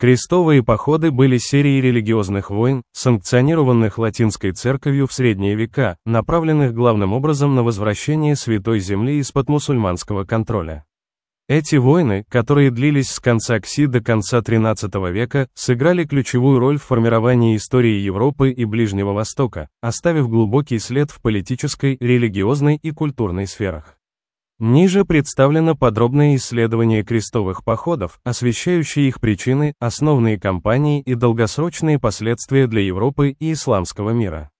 Крестовые походы были серией религиозных войн, санкционированных латинской церковью в средние века, направленных главным образом на возвращение Святой Земли из-под мусульманского контроля. Эти войны, которые длились с конца Кси до конца XIII века, сыграли ключевую роль в формировании истории Европы и Ближнего Востока, оставив глубокий след в политической, религиозной и культурной сферах. Ниже представлено подробное исследование крестовых походов, освещающее их причины, основные кампании и долгосрочные последствия для Европы и исламского мира.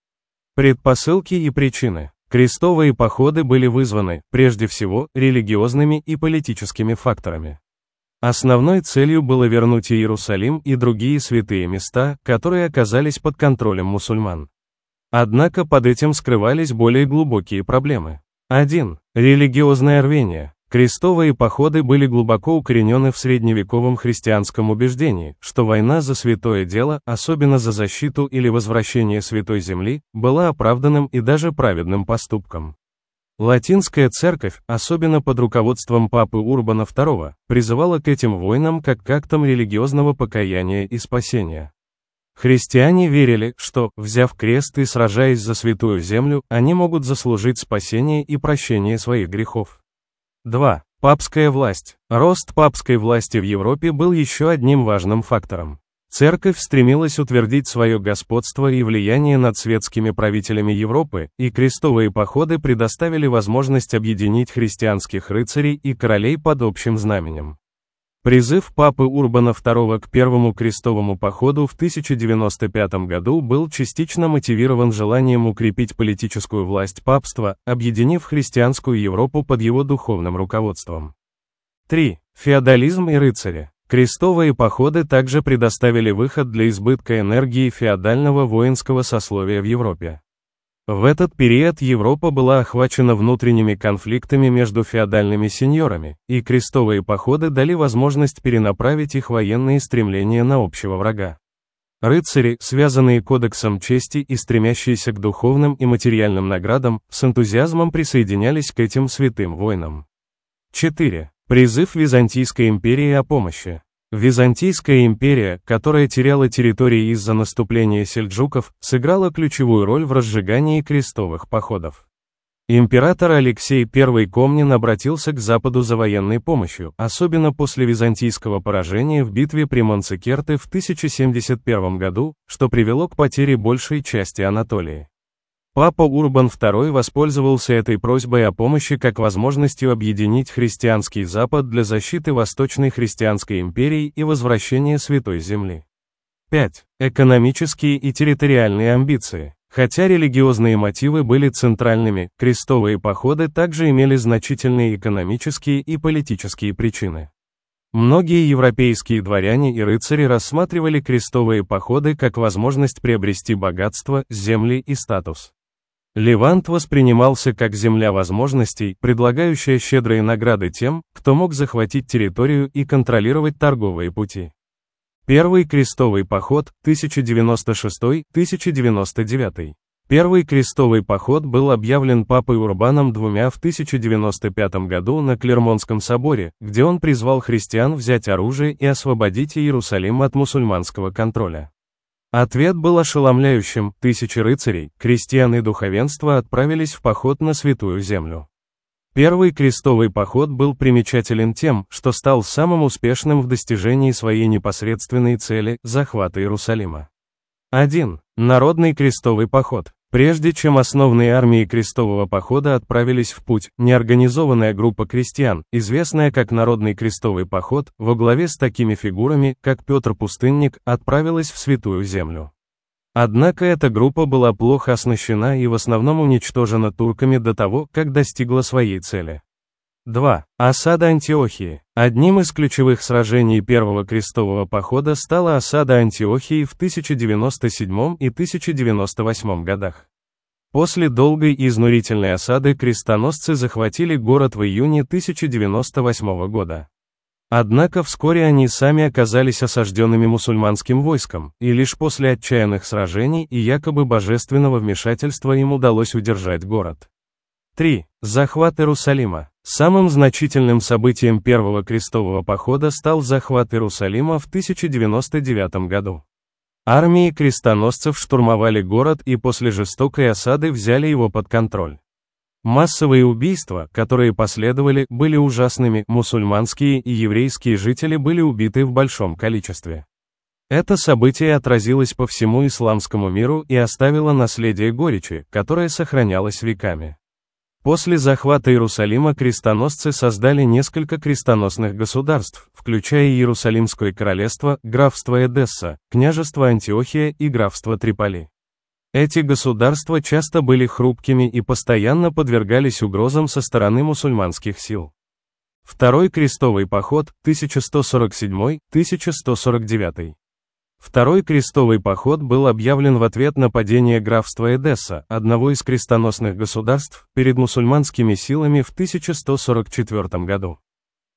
Предпосылки и причины. Крестовые походы были вызваны, прежде всего, религиозными и политическими факторами. Основной целью было вернуть Иерусалим и другие святые места, которые оказались под контролем мусульман. Однако под этим скрывались более глубокие проблемы. 1. Религиозное рвение. Крестовые походы были глубоко укоренены в средневековом христианском убеждении, что война за святое дело, особенно за защиту или возвращение святой земли, была оправданным и даже праведным поступком. Латинская церковь, особенно под руководством папы Урбана II, призывала к этим войнам как к актам религиозного покаяния и спасения. Христиане верили, что, взяв крест и сражаясь за святую землю, они могут заслужить спасение и прощение своих грехов. 2. Папская власть. Рост папской власти в Европе был еще одним важным фактором. Церковь стремилась утвердить свое господство и влияние над светскими правителями Европы, и крестовые походы предоставили возможность объединить христианских рыцарей и королей под общим знаменем. Призыв папы Урбана II к первому крестовому походу в 1095 году был частично мотивирован желанием укрепить политическую власть папства, объединив христианскую Европу под его духовным руководством. 3. Феодализм и рыцари. Крестовые походы также предоставили выход для избытка энергии феодального воинского сословия в Европе. В этот период Европа была охвачена внутренними конфликтами между феодальными сеньорами, и крестовые походы дали возможность перенаправить их военные стремления на общего врага. Рыцари, связанные кодексом чести и стремящиеся к духовным и материальным наградам, с энтузиазмом присоединялись к этим святым войнам. 4. Призыв Византийской империи о помощи. Византийская империя, которая теряла территории из-за наступления сельджуков, сыграла ключевую роль в разжигании крестовых походов. Император Алексей I Комнин обратился к Западу за военной помощью, особенно после византийского поражения в битве при Монцикерте в 1071 году, что привело к потере большей части Анатолии. Папа Урбан II воспользовался этой просьбой о помощи как возможностью объединить христианский Запад для защиты Восточной христианской империи и возвращения Святой Земли. 5. Экономические и территориальные амбиции. Хотя религиозные мотивы были центральными, крестовые походы также имели значительные экономические и политические причины. Многие европейские дворяне и рыцари рассматривали крестовые походы как возможность приобрести богатство, земли и статус. Левант воспринимался как земля возможностей, предлагающая щедрые награды тем, кто мог захватить территорию и контролировать торговые пути. Первый крестовый поход 1096-1099. Первый крестовый поход был объявлен папой Урбаном двумя в 1095 году на Клермонском соборе, где он призвал христиан взять оружие и освободить Иерусалим от мусульманского контроля. Ответ был ошеломляющим, тысячи рыцарей, крестьян и духовенства отправились в поход на Святую Землю. Первый крестовый поход был примечателен тем, что стал самым успешным в достижении своей непосредственной цели – захвата Иерусалима. 1. Народный крестовый поход. Прежде чем основные армии крестового похода отправились в путь, неорганизованная группа крестьян, известная как Народный крестовый поход, во главе с такими фигурами, как Петр Пустынник, отправилась в Святую Землю. Однако эта группа была плохо оснащена и в основном уничтожена турками до того, как достигла своей цели. 2. Осада Антиохии. Одним из ключевых сражений Первого крестового похода стала осада Антиохии в 1097 и 1098 годах. После долгой и изнурительной осады крестоносцы захватили город в июне 1098 года. Однако вскоре они сами оказались осажденными мусульманским войском, и лишь после отчаянных сражений и якобы божественного вмешательства им удалось удержать город. 3. Захват Иерусалима. Самым значительным событием Первого крестового похода стал захват Иерусалима в 1099 году. Армии крестоносцев штурмовали город и после жестокой осады взяли его под контроль. Массовые убийства, которые последовали, были ужасными, мусульманские и еврейские жители были убиты в большом количестве. Это событие отразилось по всему исламскому миру и оставило наследие горечи, которое сохранялось веками. После захвата Иерусалима крестоносцы создали несколько крестоносных государств, включая Иерусалимское королевство, графство Эдесса, княжество Антиохия и графство Триполи. Эти государства часто были хрупкими и постоянно подвергались угрозам со стороны мусульманских сил. Второй крестовый поход 1147-1149 Второй крестовый поход был объявлен в ответ на падение графства Эдесса, одного из крестоносных государств, перед мусульманскими силами в 1144 году.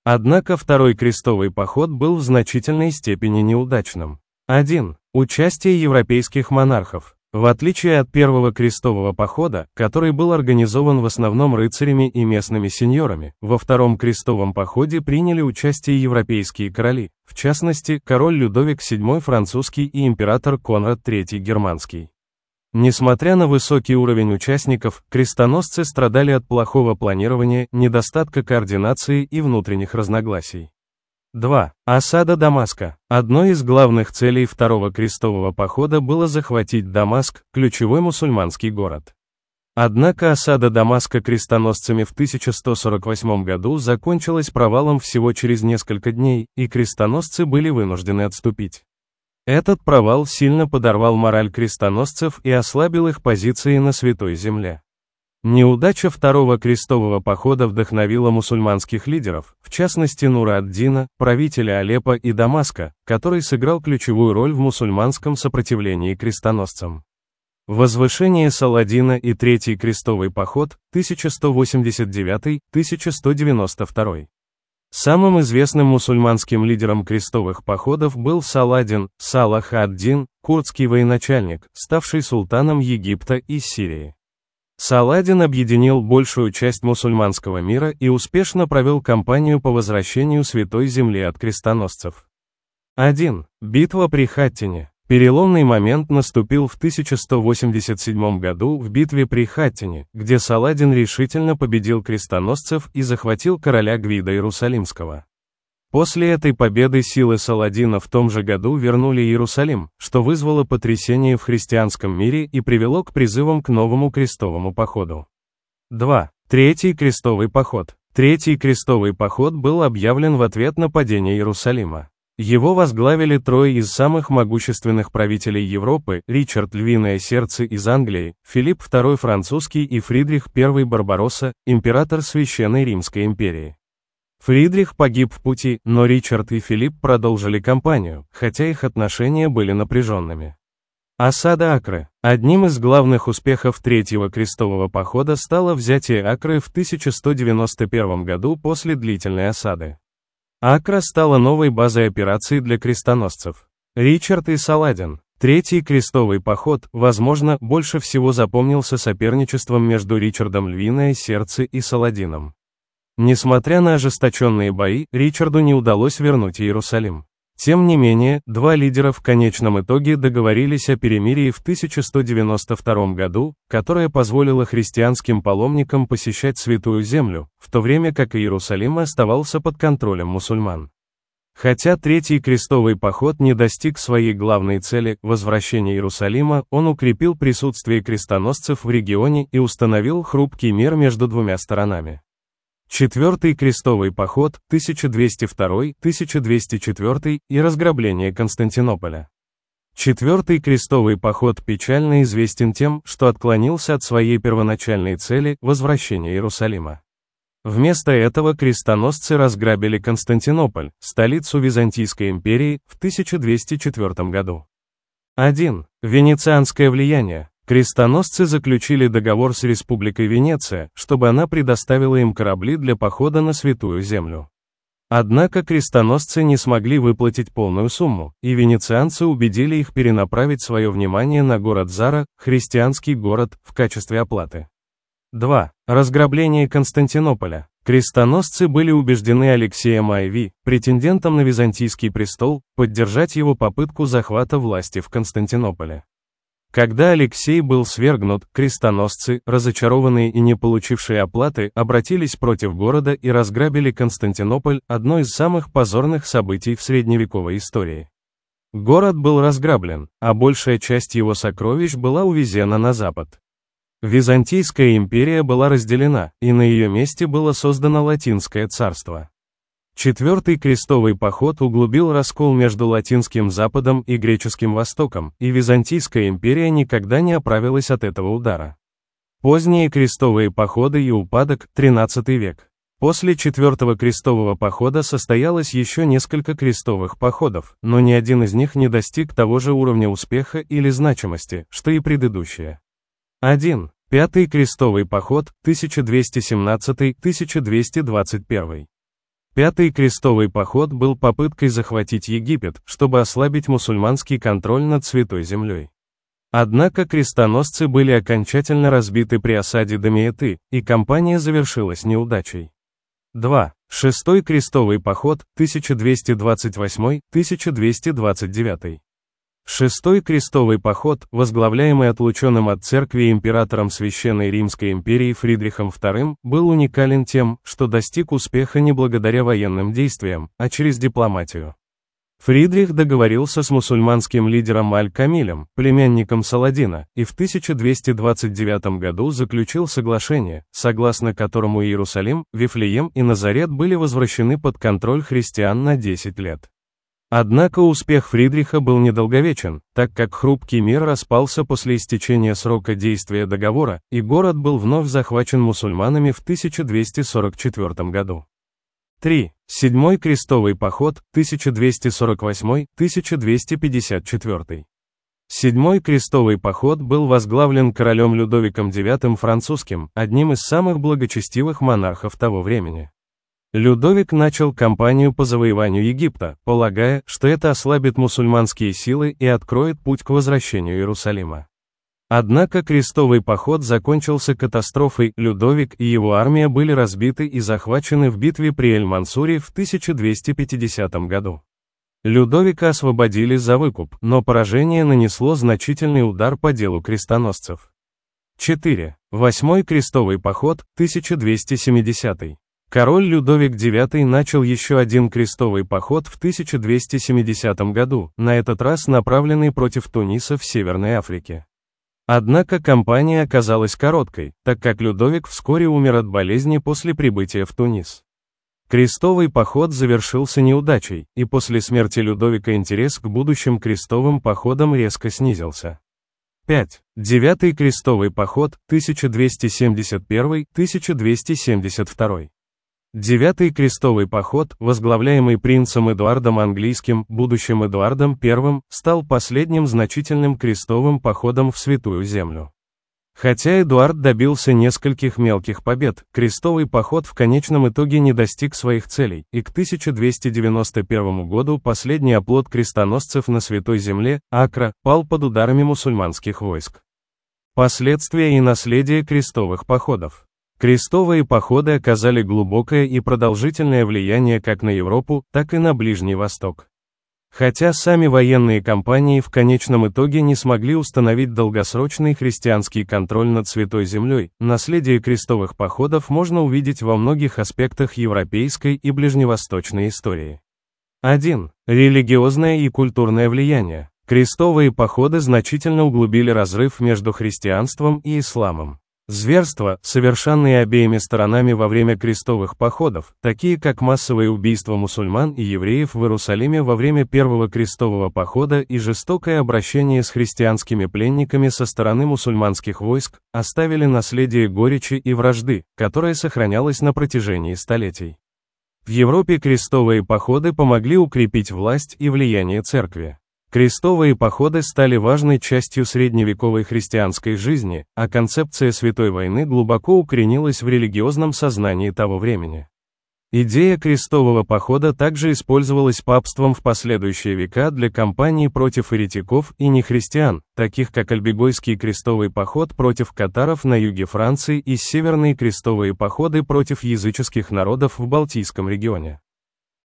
Однако второй крестовый поход был в значительной степени неудачным. 1. Участие европейских монархов. В отличие от первого крестового похода, который был организован в основном рыцарями и местными сеньорами, во втором крестовом походе приняли участие европейские короли, в частности, король Людовик VII французский и император Конрад III германский. Несмотря на высокий уровень участников, крестоносцы страдали от плохого планирования, недостатка координации и внутренних разногласий. 2. Осада Дамаска. Одной из главных целей Второго крестового похода было захватить Дамаск, ключевой мусульманский город. Однако осада Дамаска крестоносцами в 1148 году закончилась провалом всего через несколько дней, и крестоносцы были вынуждены отступить. Этот провал сильно подорвал мораль крестоносцев и ослабил их позиции на Святой Земле. Неудача второго крестового похода вдохновила мусульманских лидеров, в частности Нура ад-Дина, правителя Алеппо и Дамаска, который сыграл ключевую роль в мусульманском сопротивлении крестоносцам. Возвышение Саладина и Третий крестовый поход 1189-1192. Самым известным мусульманским лидером крестовых походов был Саладин, Салах ад-Дин, курдский военачальник, ставший султаном Египта и Сирии. Саладин объединил большую часть мусульманского мира и успешно провел кампанию по возвращению Святой Земли от крестоносцев. 1. Битва при Хаттине. Переломный момент наступил в 1187 году в битве при Хаттине, где Саладин решительно победил крестоносцев и захватил короля Гвида Иерусалимского. После этой победы силы Саладина в том же году вернули Иерусалим, что вызвало потрясение в христианском мире и привело к призывам к новому крестовому походу. 2. Третий крестовый поход. Третий крестовый поход был объявлен в ответ на падение Иерусалима. Его возглавили трое из самых могущественных правителей Европы, Ричард Львиное Сердце из Англии, Филипп II Французский и Фридрих I Барбаросса, император Священной Римской империи. Фридрих погиб в пути, но Ричард и Филипп продолжили кампанию, хотя их отношения были напряженными. Осада Акры. Одним из главных успехов Третьего крестового похода стало взятие Акры в 1191 году после длительной осады. Акра стала новой базой операций для крестоносцев. Ричард и Саладин. Третий крестовый поход, возможно, больше всего запомнился соперничеством между Ричардом Львиное Сердце и Саладином. Несмотря на ожесточенные бои, Ричарду не удалось вернуть Иерусалим. Тем не менее, два лидера в конечном итоге договорились о перемирии в 1192 году, которое позволило христианским паломникам посещать Святую Землю, в то время как Иерусалим оставался под контролем мусульман. Хотя Третий крестовый поход не достиг своей главной цели – возвращения Иерусалима, он укрепил присутствие крестоносцев в регионе и установил хрупкий мир между двумя сторонами. Четвертый крестовый поход 1202-1204 и разграбление Константинополя. Четвертый крестовый поход печально известен тем, что отклонился от своей первоначальной цели возвращения Иерусалима. Вместо этого крестоносцы разграбили Константинополь, столицу Византийской империи, в 1204 году. 1. Венецианское влияние Крестоносцы заключили договор с Республикой Венеция, чтобы она предоставила им корабли для похода на Святую Землю. Однако крестоносцы не смогли выплатить полную сумму, и венецианцы убедили их перенаправить свое внимание на город Зара, христианский город, в качестве оплаты. 2. Разграбление Константинополя. Крестоносцы были убеждены Алексеем Айви, претендентом на византийский престол, поддержать его попытку захвата власти в Константинополе. Когда Алексей был свергнут, крестоносцы, разочарованные и не получившие оплаты, обратились против города и разграбили Константинополь, одно из самых позорных событий в средневековой истории. Город был разграблен, а большая часть его сокровищ была увезена на запад. Византийская империя была разделена, и на ее месте было создано Латинское царство. Четвертый крестовый поход углубил раскол между Латинским Западом и Греческим Востоком, и Византийская империя никогда не оправилась от этого удара. Поздние крестовые походы и упадок, 13 век. После четвертого крестового похода состоялось еще несколько крестовых походов, но ни один из них не достиг того же уровня успеха или значимости, что и предыдущие. 1. Пятый крестовый поход, 1217-1221. Пятый крестовый поход был попыткой захватить Египет, чтобы ослабить мусульманский контроль над Святой Землей. Однако крестоносцы были окончательно разбиты при осаде Дамиеты, и кампания завершилась неудачей. 2. Шестой крестовый поход 1228-1229. Шестой крестовый поход, возглавляемый отлученным от церкви императором Священной Римской империи Фридрихом II, был уникален тем, что достиг успеха не благодаря военным действиям, а через дипломатию. Фридрих договорился с мусульманским лидером Аль-Камилем, племянником Саладина, и в 1229 году заключил соглашение, согласно которому Иерусалим, Вифлеем и Назарет были возвращены под контроль христиан на 10 лет. Однако успех Фридриха был недолговечен, так как хрупкий мир распался после истечения срока действия договора, и город был вновь захвачен мусульманами в 1244 году. 3. Седьмой крестовый поход 1248-1254. Седьмой крестовый поход был возглавлен королем Людовиком IX французским, одним из самых благочестивых монархов того времени. Людовик начал кампанию по завоеванию Египта, полагая, что это ослабит мусульманские силы и откроет путь к возвращению Иерусалима. Однако крестовый поход закончился катастрофой, Людовик и его армия были разбиты и захвачены в битве при Эль-Мансуре в 1250 году. Людовика освободили за выкуп, но поражение нанесло значительный удар по делу крестоносцев. 4. Восьмой крестовый поход, 1270. Король Людовик IX начал еще один крестовый поход в 1270 году, на этот раз направленный против Туниса в Северной Африке. Однако кампания оказалась короткой, так как Людовик вскоре умер от болезни после прибытия в Тунис. Крестовый поход завершился неудачей, и после смерти Людовика интерес к будущим крестовым походам резко снизился. 5. Девятый крестовый поход 1271-1272. Девятый крестовый поход, возглавляемый принцем Эдуардом Английским, будущим Эдуардом I, стал последним значительным крестовым походом в Святую Землю. Хотя Эдуард добился нескольких мелких побед, крестовый поход в конечном итоге не достиг своих целей, и к 1291 году последний оплот крестоносцев на Святой Земле, Акра, пал под ударами мусульманских войск. Последствия и наследие крестовых походов Крестовые походы оказали глубокое и продолжительное влияние как на Европу, так и на Ближний Восток. Хотя сами военные компании в конечном итоге не смогли установить долгосрочный христианский контроль над Святой Землей, наследие крестовых походов можно увидеть во многих аспектах европейской и ближневосточной истории. 1. Религиозное и культурное влияние. Крестовые походы значительно углубили разрыв между христианством и исламом. Зверства, совершенные обеими сторонами во время крестовых походов, такие как массовые убийства мусульман и евреев в Иерусалиме во время первого крестового похода и жестокое обращение с христианскими пленниками со стороны мусульманских войск, оставили наследие горечи и вражды, которое сохранялось на протяжении столетий. В Европе крестовые походы помогли укрепить власть и влияние церкви. Крестовые походы стали важной частью средневековой христианской жизни, а концепция святой войны глубоко укоренилась в религиозном сознании того времени. Идея крестового похода также использовалась папством в последующие века для кампаний против еретиков и нехристиан, таких как Альбегойский крестовый поход против катаров на юге Франции и северные крестовые походы против языческих народов в Балтийском регионе.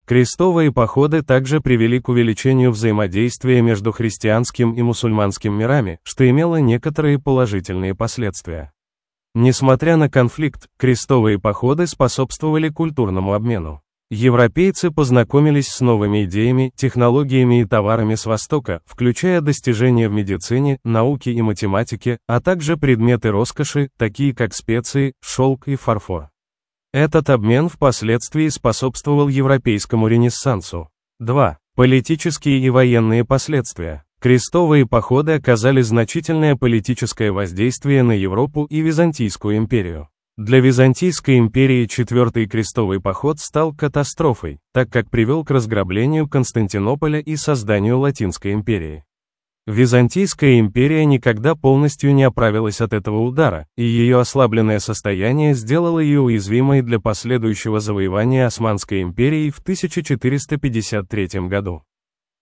Крестовые походы также привели к увеличению взаимодействия между христианским и мусульманским мирами, что имело некоторые положительные последствия. Несмотря на конфликт, крестовые походы способствовали культурному обмену. Европейцы познакомились с новыми идеями, технологиями и товарами с Востока, включая достижения в медицине, науке и математике, а также предметы роскоши, такие как специи, шелк и фарфор. Этот обмен впоследствии способствовал европейскому ренессансу. 2. Политические и военные последствия. Крестовые походы оказали значительное политическое воздействие на Европу и Византийскую империю. Для Византийской империи Четвертый крестовый поход стал катастрофой, так как привел к разграблению Константинополя и созданию Латинской империи. Византийская империя никогда полностью не оправилась от этого удара, и ее ослабленное состояние сделало ее уязвимой для последующего завоевания Османской империей в 1453 году.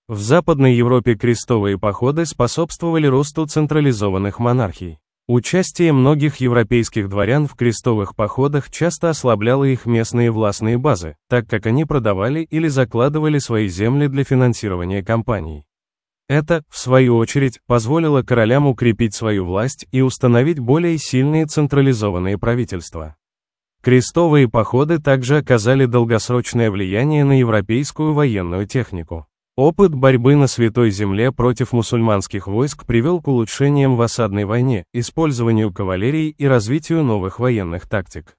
В Западной Европе крестовые походы способствовали росту централизованных монархий. Участие многих европейских дворян в крестовых походах часто ослабляло их местные властные базы, так как они продавали или закладывали свои земли для финансирования компаний. Это, в свою очередь, позволило королям укрепить свою власть и установить более сильные централизованные правительства. Крестовые походы также оказали долгосрочное влияние на европейскую военную технику. Опыт борьбы на Святой Земле против мусульманских войск привел к улучшениям в осадной войне, использованию кавалерии и развитию новых военных тактик.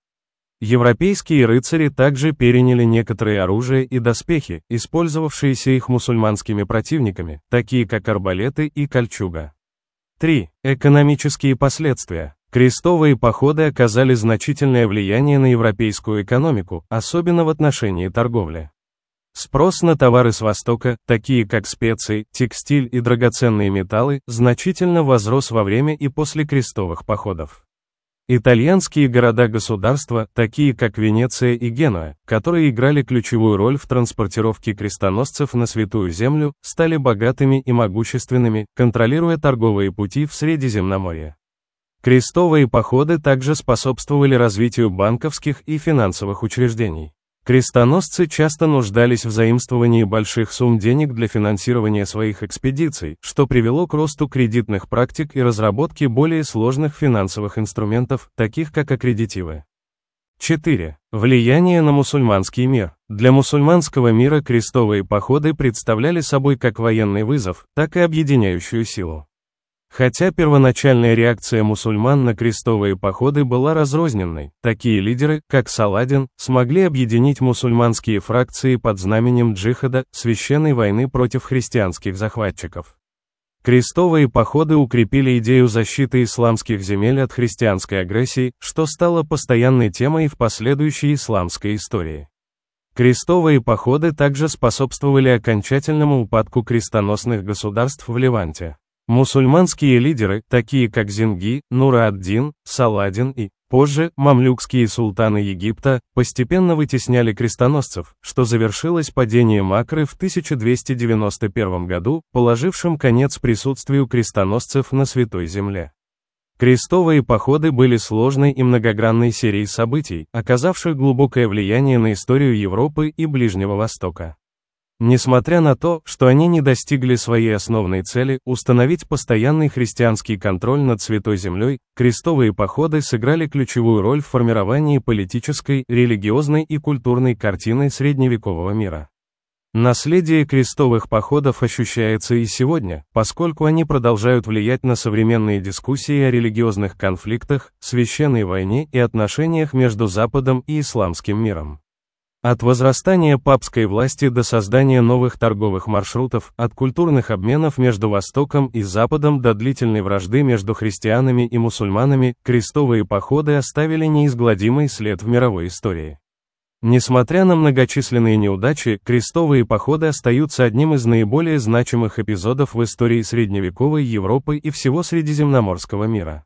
Европейские рыцари также переняли некоторые оружие и доспехи, использовавшиеся их мусульманскими противниками, такие как арбалеты и кольчуга. 3. Экономические последствия. Крестовые походы оказали значительное влияние на европейскую экономику, особенно в отношении торговли. Спрос на товары с Востока, такие как специи, текстиль и драгоценные металлы, значительно возрос во время и после крестовых походов. Итальянские города-государства, такие как Венеция и Генуя, которые играли ключевую роль в транспортировке крестоносцев на Святую Землю, стали богатыми и могущественными, контролируя торговые пути в Средиземноморье. Крестовые походы также способствовали развитию банковских и финансовых учреждений. Крестоносцы часто нуждались в заимствовании больших сумм денег для финансирования своих экспедиций, что привело к росту кредитных практик и разработке более сложных финансовых инструментов, таких как аккредитивы. 4. Влияние на мусульманский мир. Для мусульманского мира крестовые походы представляли собой как военный вызов, так и объединяющую силу. Хотя первоначальная реакция мусульман на крестовые походы была разрозненной, такие лидеры, как Саладин, смогли объединить мусульманские фракции под знаменем джихада, священной войны против христианских захватчиков. Крестовые походы укрепили идею защиты исламских земель от христианской агрессии, что стало постоянной темой в последующей исламской истории. Крестовые походы также способствовали окончательному упадку крестоносных государств в Леванте. Мусульманские лидеры, такие как Зинги, Нура-ад-Дин, Саладин и, позже, мамлюкские султаны Египта, постепенно вытесняли крестоносцев, что завершилось падением Акры в 1291 году, положившим конец присутствию крестоносцев на Святой Земле. Крестовые походы были сложной и многогранной серией событий, оказавших глубокое влияние на историю Европы и Ближнего Востока. Несмотря на то, что они не достигли своей основной цели установить постоянный христианский контроль над Святой Землей, крестовые походы сыграли ключевую роль в формировании политической, религиозной и культурной картины средневекового мира. Наследие крестовых походов ощущается и сегодня, поскольку они продолжают влиять на современные дискуссии о религиозных конфликтах, священной войне и отношениях между Западом и исламским миром. От возрастания папской власти до создания новых торговых маршрутов, от культурных обменов между Востоком и Западом до длительной вражды между христианами и мусульманами, крестовые походы оставили неизгладимый след в мировой истории. Несмотря на многочисленные неудачи, крестовые походы остаются одним из наиболее значимых эпизодов в истории средневековой Европы и всего Средиземноморского мира.